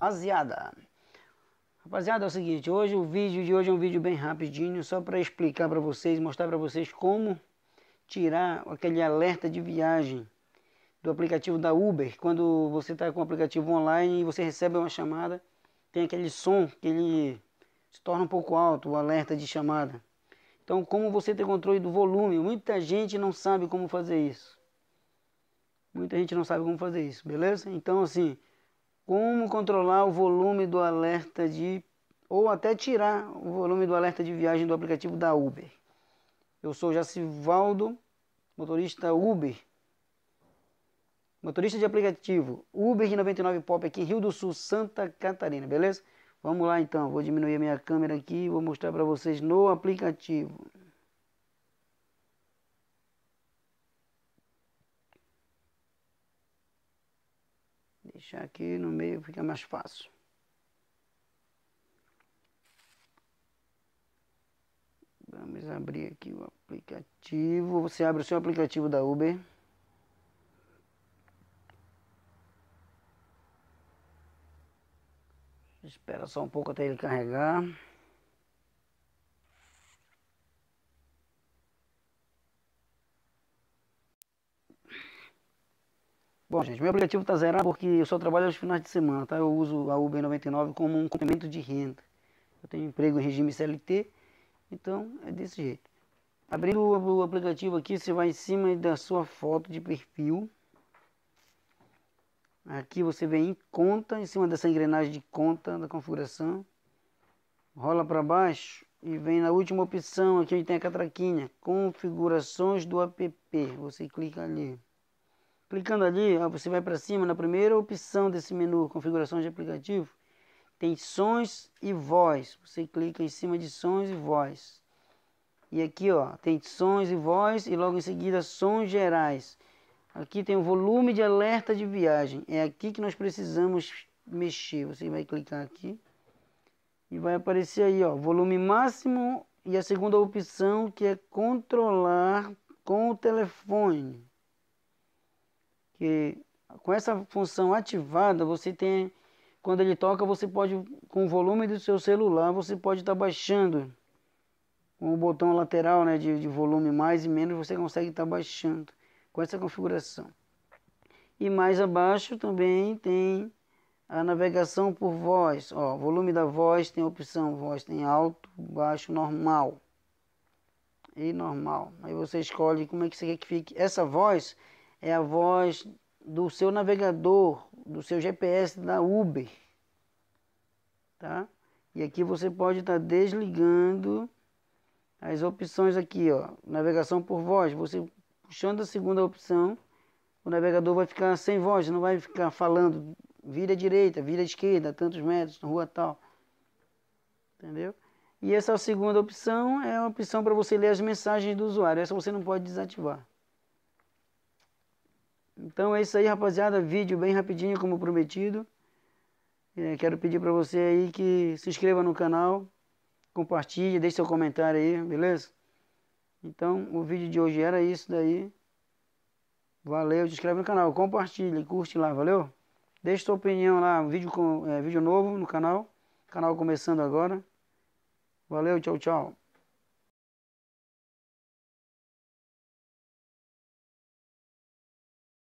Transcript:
Rapaziada, rapaziada, é o seguinte, hoje o vídeo de hoje é um vídeo bem rapidinho, só para explicar para vocês, mostrar para vocês como tirar aquele alerta de viagem do aplicativo da Uber, quando você está com o aplicativo online e você recebe uma chamada, tem aquele som que ele se torna um pouco alto, o alerta de chamada. Então, como você ter controle do volume? Muita gente não sabe como fazer isso. Muita gente não sabe como fazer isso, beleza? Então, assim, como controlar o volume do alerta de ou até tirar o volume do alerta de viagem do aplicativo da Uber. Eu sou Jacivaldo, motorista Uber. Motorista de aplicativo Uber 99 Pop aqui em Rio do Sul, Santa Catarina, beleza? Vamos lá então, vou diminuir a minha câmera aqui e vou mostrar para vocês no aplicativo. Deixar aqui no meio fica mais fácil. Vamos abrir aqui o aplicativo. Você abre o seu aplicativo da Uber. Espera só um pouco até ele carregar. Bom, gente, meu aplicativo está zerado porque eu só trabalho aos finais de semana, tá? Eu uso a Uber 99 como um complemento de renda. Eu tenho emprego em regime CLT, então é desse jeito. Abrindo o aplicativo aqui, você vai em cima da sua foto de perfil. Aqui você vem em conta, em cima dessa engrenagem de conta da configuração. Rola para baixo e vem na última opção, aqui onde tem a catraquinha. Configurações do app. Você clica ali. Clicando ali, ó, você vai para cima, na primeira opção desse menu, configurações de aplicativo, tem sons e voz. Você clica em cima de sons e voz. E aqui ó, tem sons e voz e logo em seguida sons gerais. Aqui tem o volume de alerta de viagem. É aqui que nós precisamos mexer. Você vai clicar aqui e vai aparecer aí, ó, volume máximo e a segunda opção que é controlar com o telefone. Que com essa função ativada, você tem quando ele toca, você pode com o volume do seu celular, você pode estar tá baixando com o botão lateral, né, de, de volume mais e menos, você consegue estar tá baixando com essa configuração. E mais abaixo também tem a navegação por voz. Ó, volume da voz tem a opção voz tem alto, baixo, normal e normal. Aí você escolhe como é que você quer que fique. Essa voz é a voz do seu navegador, do seu GPS da Uber, tá? E aqui você pode estar tá desligando as opções aqui, ó, navegação por voz. Você Puxando a segunda opção, o navegador vai ficar sem voz, não vai ficar falando vira à direita, vira à esquerda, tantos metros, rua tal. Entendeu? E essa segunda opção é a opção para você ler as mensagens do usuário. Essa você não pode desativar. Então é isso aí, rapaziada. Vídeo bem rapidinho, como prometido. É, quero pedir para você aí que se inscreva no canal, compartilhe, deixe seu comentário aí, beleza? Então, o vídeo de hoje era isso daí. Valeu, se inscreve no canal, compartilha, curte lá, valeu? Deixe sua opinião lá, vídeo, com, é, vídeo novo no canal. Canal começando agora. Valeu, tchau, tchau.